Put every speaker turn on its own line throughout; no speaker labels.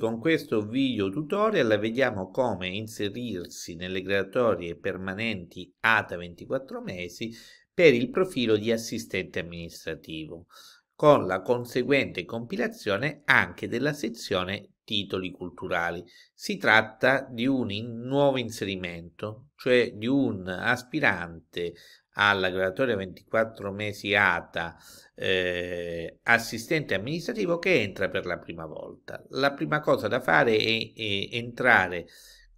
Con questo video tutorial vediamo come inserirsi nelle graduatorie permanenti ATA 24 mesi per il profilo di assistente amministrativo, con la conseguente compilazione anche della sezione titoli culturali, si tratta di un in nuovo inserimento, cioè di un aspirante alla graduatoria 24 mesi ATA eh, assistente amministrativo che entra per la prima volta. La prima cosa da fare è, è entrare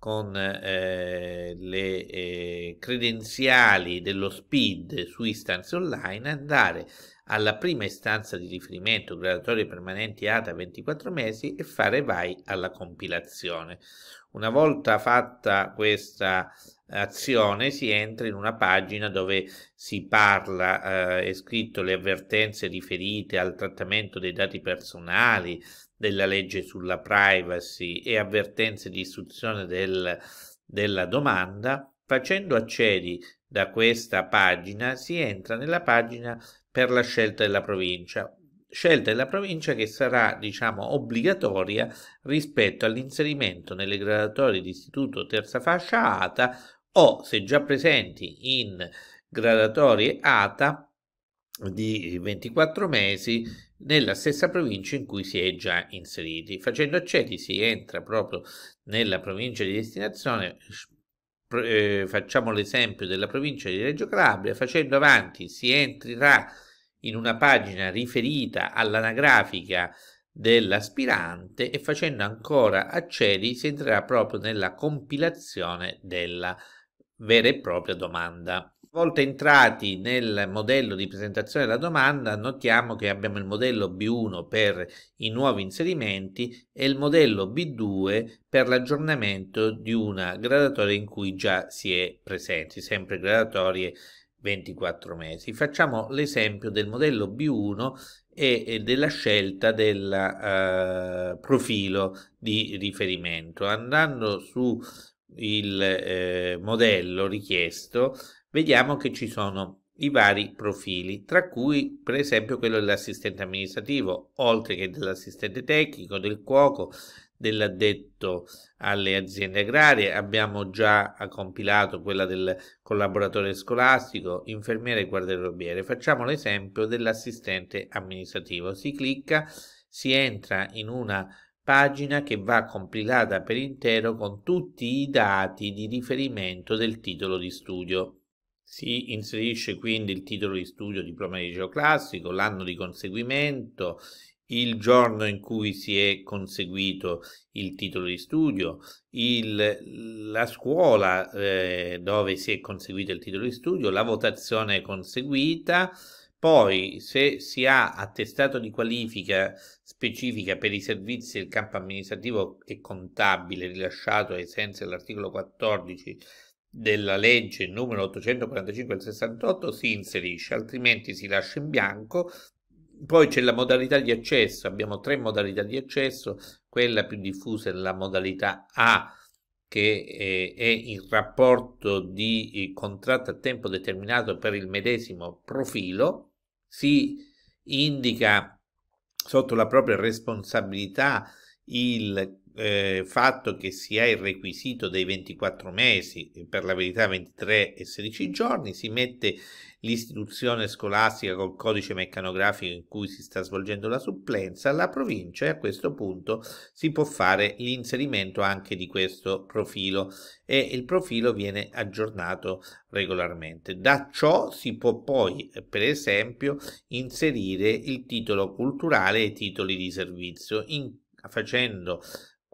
con eh, le eh, credenziali dello SPID su istanze online, andare alla prima istanza di riferimento, graduatorie permanenti ATA 24 mesi e fare vai alla compilazione. Una volta fatta questa azione si entra in una pagina dove si parla, eh, è scritto le avvertenze riferite al trattamento dei dati personali, della legge sulla privacy e avvertenze di istruzione del, della domanda. Facendo accedi da questa pagina si entra nella pagina per la scelta della provincia scelta della provincia che sarà diciamo obbligatoria rispetto all'inserimento nelle gradatorie di istituto terza fascia ATA o se già presenti in gradatorie ATA di 24 mesi nella stessa provincia in cui si è già inseriti. Facendo accedi si entra proprio nella provincia di destinazione, eh, facciamo l'esempio della provincia di Reggio Calabria, facendo avanti si entrerà in una pagina riferita all'anagrafica dell'aspirante e facendo ancora accedi si entrerà proprio nella compilazione della vera e propria domanda. Una volta entrati nel modello di presentazione della domanda, notiamo che abbiamo il modello B1 per i nuovi inserimenti e il modello B2 per l'aggiornamento di una gradatoria in cui già si è presenti, sempre gradatorie 24 mesi. Facciamo l'esempio del modello B1 e della scelta del eh, profilo di riferimento. Andando su il eh, modello richiesto, vediamo che ci sono i vari profili, tra cui per esempio quello dell'assistente amministrativo, oltre che dell'assistente tecnico, del cuoco, dell'addetto alle aziende agrarie, abbiamo già compilato quella del collaboratore scolastico, infermiere e guardarobiere. Facciamo l'esempio dell'assistente amministrativo. Si clicca, si entra in una pagina che va compilata per intero con tutti i dati di riferimento del titolo di studio. Si inserisce quindi il titolo di studio diploma di liceo classico, l'anno di conseguimento, il giorno in cui si è conseguito il titolo di studio, il, la scuola eh, dove si è conseguito il titolo di studio, la votazione conseguita, poi se si ha attestato di qualifica specifica per i servizi del campo amministrativo e contabile rilasciato ai sensi dell'articolo 14 della legge numero 845 del 68 si inserisce, altrimenti si lascia in bianco poi c'è la modalità di accesso, abbiamo tre modalità di accesso, quella più diffusa è la modalità A che è, eh, è il rapporto di eh, contratto a tempo determinato per il medesimo profilo, si indica sotto la propria responsabilità il eh, fatto che si ha il requisito dei 24 mesi, eh, per la verità 23 e 16 giorni, si mette l'istituzione scolastica col codice meccanografico in cui si sta svolgendo la supplenza, la provincia e a questo punto si può fare l'inserimento anche di questo profilo e il profilo viene aggiornato regolarmente. Da ciò si può poi, eh, per esempio, inserire il titolo culturale e i titoli di servizio in, facendo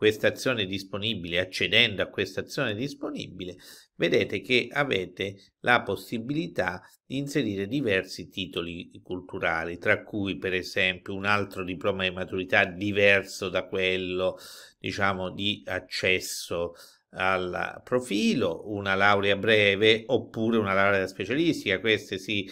questa azione disponibile, accedendo a questa azione disponibile, vedete che avete la possibilità di inserire diversi titoli culturali, tra cui per esempio un altro diploma di maturità diverso da quello, diciamo, di accesso al profilo, una laurea breve oppure una laurea specialistica, queste si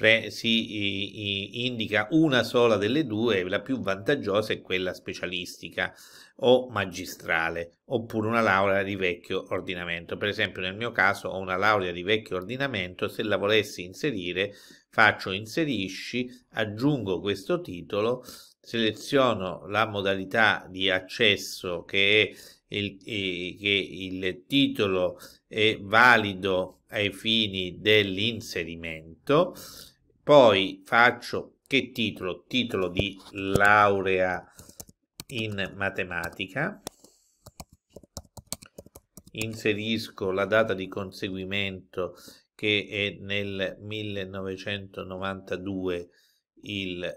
pre- si i, i, indica una sola delle due, la più vantaggiosa è quella specialistica o magistrale, oppure una laurea di vecchio ordinamento. Per esempio nel mio caso ho una laurea di vecchio ordinamento, se la volessi inserire faccio inserisci, aggiungo questo titolo, seleziono la modalità di accesso che, è il, che il titolo è valido ai fini dell'inserimento poi faccio che titolo? Titolo di laurea in matematica. Inserisco la data di conseguimento che è nel 1992 il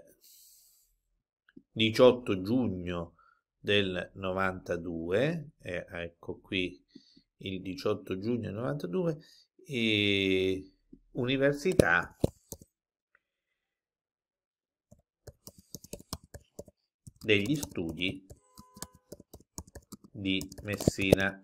18 giugno del 92 eh, ecco qui il 18 giugno 92 e università degli studi di Messina.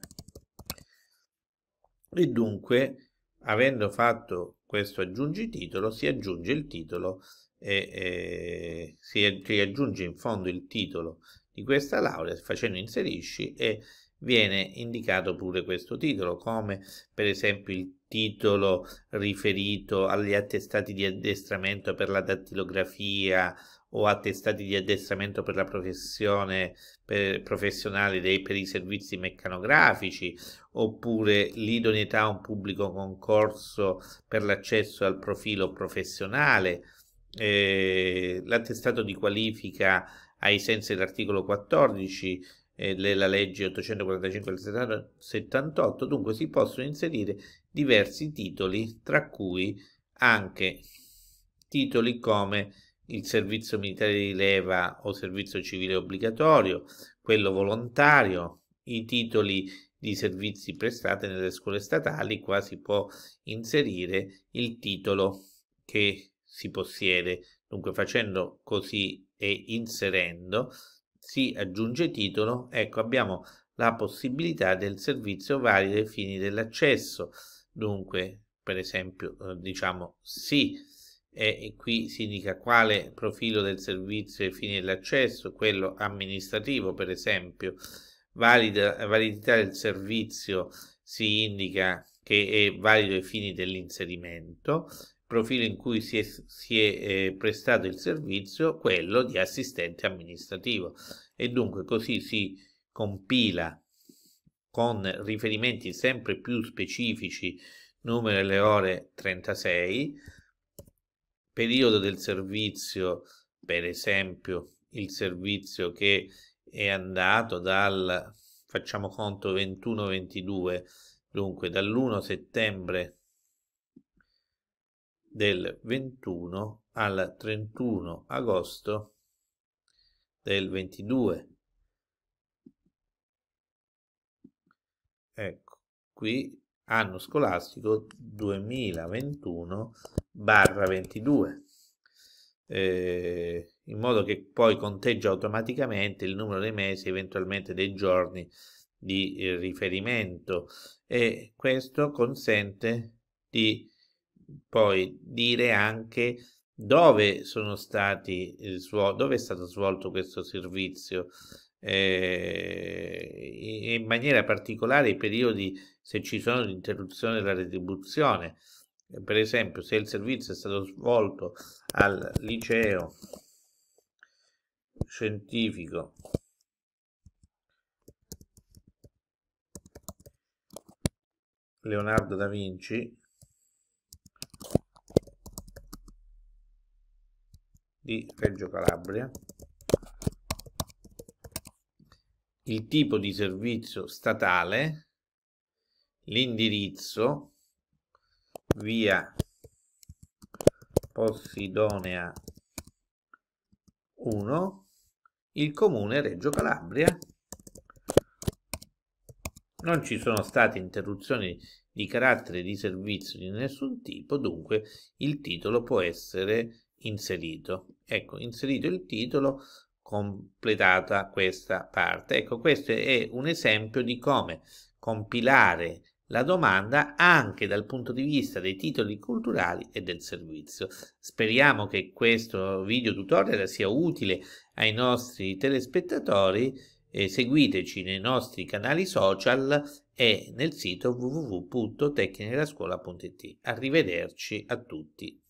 E dunque, avendo fatto questo aggiungititolo, si aggiunge il titolo e, e si aggiunge in fondo il titolo di questa laurea facendo inserisci e viene indicato pure questo titolo, come per esempio il titolo riferito agli attestati di addestramento per la dattilografia o attestati di addestramento per la professione per, professionale dei, per i servizi meccanografici, oppure l'idoneità a un pubblico concorso per l'accesso al profilo professionale, eh, l'attestato di qualifica ai sensi dell'articolo 14 eh, della legge 845 del 78, dunque si possono inserire diversi titoli, tra cui anche titoli come il servizio militare di leva o servizio civile obbligatorio, quello volontario, i titoli di servizi prestati nelle scuole statali, qua si può inserire il titolo che si possiede. Dunque facendo così e inserendo si aggiunge titolo, ecco abbiamo la possibilità del servizio valido ai fini dell'accesso. Dunque, per esempio, eh, diciamo sì e qui si indica quale profilo del servizio ai fini dell'accesso, quello amministrativo per esempio, valida, validità del servizio si indica che è valido ai fini dell'inserimento, profilo in cui si è, si è eh, prestato il servizio, quello di assistente amministrativo e dunque così si compila con riferimenti sempre più specifici numero e le ore 36 periodo del servizio, per esempio il servizio che è andato dal, facciamo conto, 21-22, dunque dall'1 settembre del 21 al 31 agosto del 22. Ecco, qui anno scolastico 2021 barra 22 eh, in modo che poi conteggia automaticamente il numero dei mesi eventualmente dei giorni di eh, riferimento e questo consente di poi dire anche dove sono stati eh, dove è stato svolto questo servizio eh, in maniera particolare i periodi se ci sono di della retribuzione per esempio se il servizio è stato svolto al liceo scientifico Leonardo da Vinci di Reggio Calabria il tipo di servizio statale l'indirizzo via Possidonia 1, il comune Reggio Calabria. Non ci sono state interruzioni di carattere di servizio di nessun tipo, dunque il titolo può essere inserito. Ecco, inserito il titolo, completata questa parte. Ecco, questo è un esempio di come compilare la domanda anche dal punto di vista dei titoli culturali e del servizio. Speriamo che questo video tutorial sia utile ai nostri telespettatori e seguiteci nei nostri canali social e nel sito www.tecnichelascuola.it. Arrivederci a tutti.